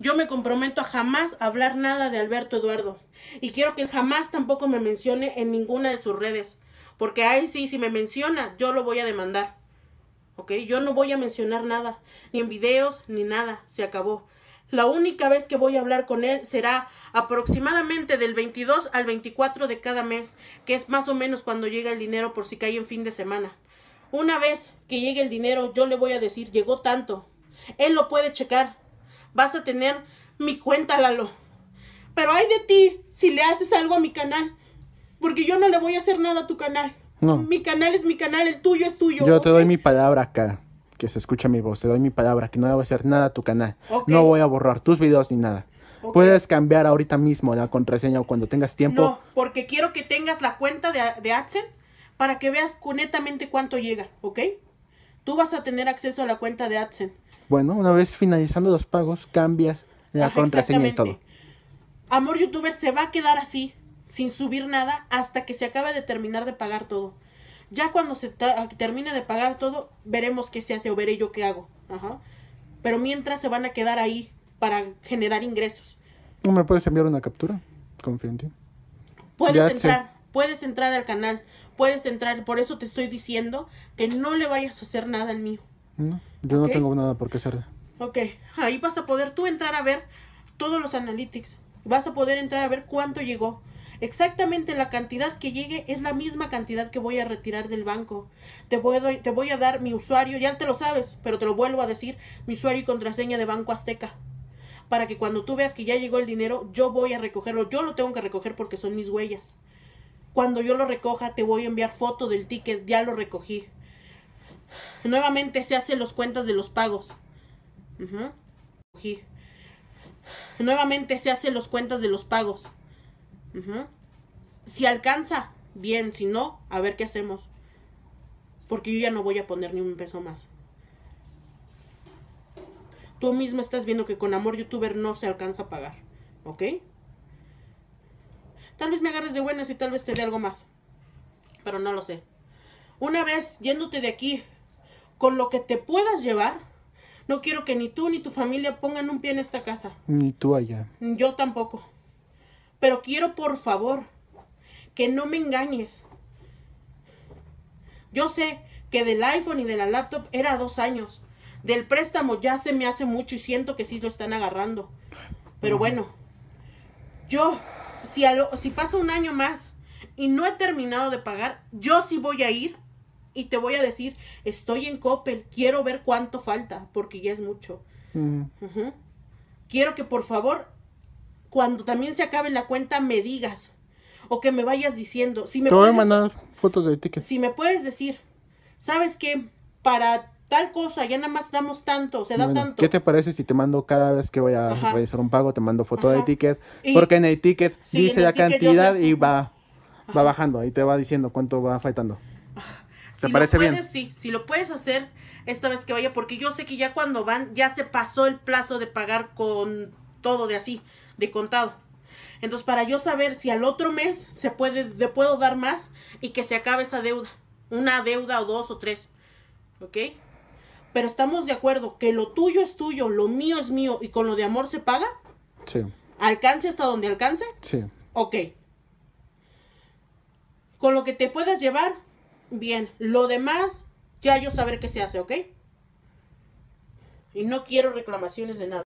Yo me comprometo a jamás hablar nada de Alberto Eduardo. Y quiero que jamás tampoco me mencione en ninguna de sus redes. Porque ahí sí, si me menciona, yo lo voy a demandar. ¿Ok? Yo no voy a mencionar nada. Ni en videos, ni nada. Se acabó. La única vez que voy a hablar con él será aproximadamente del 22 al 24 de cada mes, que es más o menos cuando llega el dinero por si cae en fin de semana. Una vez que llegue el dinero, yo le voy a decir, llegó tanto. Él lo puede checar, vas a tener mi cuenta, Lalo. Pero hay de ti si le haces algo a mi canal. Porque yo no le voy a hacer nada a tu canal. No. Mi canal es mi canal, el tuyo es tuyo. Yo te doy mi palabra acá. Que se escucha mi voz. Te doy mi palabra que no le voy a hacer nada a tu canal. No voy a borrar tus videos ni nada. Puedes cambiar ahorita mismo la contraseña o cuando tengas tiempo. No, porque quiero que tengas la cuenta de, de AdSense para que veas netamente cuánto llega, ¿ok? tú vas a tener acceso a la cuenta de AdSense. Bueno, una vez finalizando los pagos, cambias la contraseña y todo. Amor Youtuber se va a quedar así, sin subir nada, hasta que se acabe de terminar de pagar todo. Ya cuando se termine de pagar todo, veremos qué se hace o veré yo qué hago. Ajá. Pero mientras se van a quedar ahí para generar ingresos. No ¿Me puedes enviar una captura? Confío en ti. Puedes entrar. Puedes entrar al canal, puedes entrar. Por eso te estoy diciendo que no le vayas a hacer nada al mío. yo no tengo nada por qué hacer. Ok, ahí vas a poder tú entrar a ver todos los analytics. Vas a poder entrar a ver cuánto llegó. Exactamente la cantidad que llegue es la misma cantidad que voy a retirar del banco. Te voy, te voy a dar mi usuario, ya te lo sabes, pero te lo vuelvo a decir, mi usuario y contraseña de Banco Azteca. Para que cuando tú veas que ya llegó el dinero, yo voy a recogerlo. Yo lo tengo que recoger porque son mis huellas. Cuando yo lo recoja te voy a enviar foto del ticket, ya lo recogí. Nuevamente se hacen los cuentas de los pagos. Nuevamente se hacen los cuentas de los pagos. Si alcanza, bien, si no, a ver qué hacemos. Porque yo ya no voy a poner ni un peso más. Tú mismo estás viendo que con amor youtuber no se alcanza a pagar. ¿Ok? Tal vez me agarres de buenas y tal vez te dé algo más. Pero no lo sé. Una vez yéndote de aquí con lo que te puedas llevar, no quiero que ni tú ni tu familia pongan un pie en esta casa. Ni tú allá. Yo tampoco. Pero quiero, por favor, que no me engañes. Yo sé que del iPhone y de la laptop era dos años. Del préstamo ya se me hace mucho y siento que sí lo están agarrando. Pero bueno, yo si, pasa un año más y no he terminado de pagar, yo sí voy a ir y te voy a decir, estoy en Coppel, quiero ver cuánto falta, porque ya es mucho. Mm. Quiero que por favor, cuando también se acabe la cuenta, me digas o que me vayas diciendo. Si me te voy a mandar fotos de ticket. Si me puedes decir, ¿sabes qué? Para tal cosa, ya nada más damos tanto, se da tanto. ¿Qué te parece si te mando cada vez que voy a realizar un pago, te mando foto de ticket? porque en el ticket dice la cantidad y va, va bajando ahí te va diciendo cuánto va faltando. Ah, ¿Te si parece lo puedes, bien? Sí, si lo puedes hacer esta vez que vaya, porque yo sé que ya cuando van, ya se pasó el plazo de pagar con todo de así, de contado. Entonces, para yo saber si al otro mes se puede, le puedo dar más y que se acabe esa deuda. Una deuda o dos o tres. ¿Ok? pero estamos de acuerdo que lo tuyo es tuyo, lo mío es mío y con lo de amor se paga. Sí. ¿Alcance hasta donde alcance? Sí. Ok. Con lo que te puedas llevar, bien. Lo demás, ya yo sabré qué se hace, ¿ok? Y no quiero reclamaciones de nada.